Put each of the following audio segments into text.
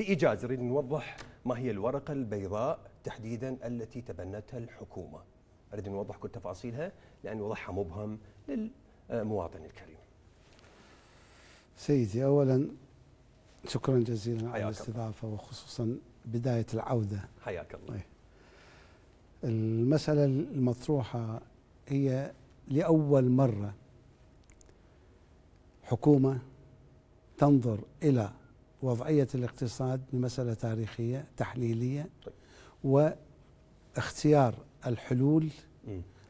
بإيجاز نريد نوضح ما هي الورقة البيضاء تحديدا التي تبنتها الحكومة أريد نوضح كل تفاصيلها لأن وضعها مبهم للمواطن الكريم سيدي أولا شكرا جزيلا على الاستضافة وخصوصا بداية العودة حياك الله طيب. المسألة المطروحة هي لأول مرة حكومة تنظر إلى وضعية الاقتصاد بمسألة تاريخية تحليلية طيب. واختيار الحلول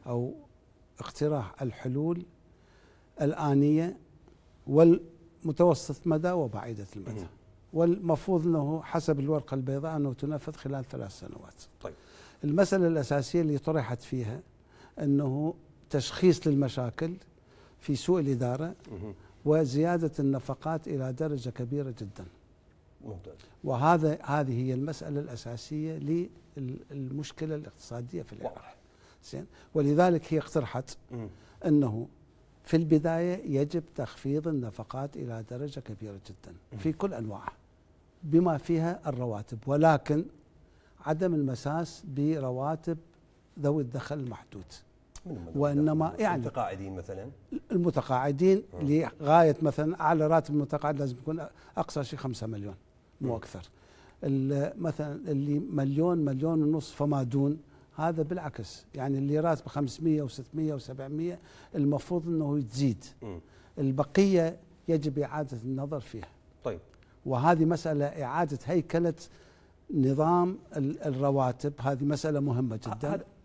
أو اقتراح الحلول الآنية والمتوسط مدى وبعيدة المدى والمفروض أنه حسب الورقة البيضاء أنه تنفذ خلال ثلاث سنوات طيب. المسألة الأساسية اللي طرحت فيها أنه تشخيص للمشاكل في سوء الإدارة وزيادة النفقات إلى درجة كبيرة جداً ممتاز وهذا هذه هي المسألة الأساسية للمشكلة الاقتصادية في العراق زين ولذلك هي اقترحت أنه في البداية يجب تخفيض النفقات إلى درجة كبيرة جدا في كل أنواعها بما فيها الرواتب ولكن عدم المساس برواتب ذوي الدخل المحدود وانما يعني المتقاعدين مثلا المتقاعدين لغايه مثلا اعلى راتب المتقاعد لازم يكون اقصى شيء 5 مليون مو اكثر مثلا اللي مليون مليون ونص فما دون هذا بالعكس يعني اللي راتبه 500 و600 و700 المفروض انه تزيد البقيه يجب اعاده النظر فيها طيب وهذه مساله اعاده هيكله نظام الرواتب هذه مسألة مهمة جدا